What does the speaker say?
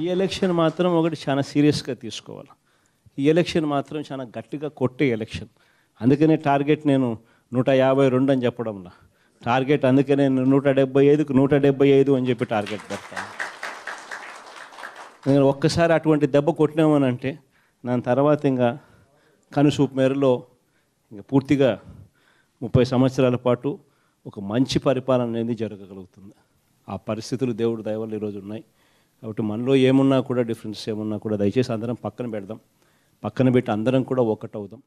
ఈ ఎలక్షన్ మాత్రం ఒకటి చాలా సీరియస్గా తీసుకోవాలి ఈ ఎలక్షన్ మాత్రం చాలా గట్టిగా కొట్టే ఎలక్షన్ అందుకనే టార్గెట్ నేను నూట యాభై రెండు అని చెప్పడంలా టార్గెట్ అందుకనే నూట డెబ్బై ఐదుకు నూట డెబ్బై ఐదు అని చెప్పి టార్గెట్ పెడతాను నేను ఒక్కసారి అటువంటి దెబ్బ కొట్టినామనంటే దాని తర్వాత ఇంకా కనుసూపు మేరలో ఇంకా పూర్తిగా ముప్పై సంవత్సరాల పాటు ఒక మంచి పరిపాలన అనేది జరగగలుగుతుంది ఆ పరిస్థితులు దేవుడు దయవల్ల ఈరోజు ఉన్నాయి కాబట్టి మనలో ఏమున్నా కూడా డిఫరెన్స్ ఏమున్నా కూడా దయచేసి అందరం పక్కన పెడదాం పక్కన పెట్టి అందరం కూడా ఒకటవుదాం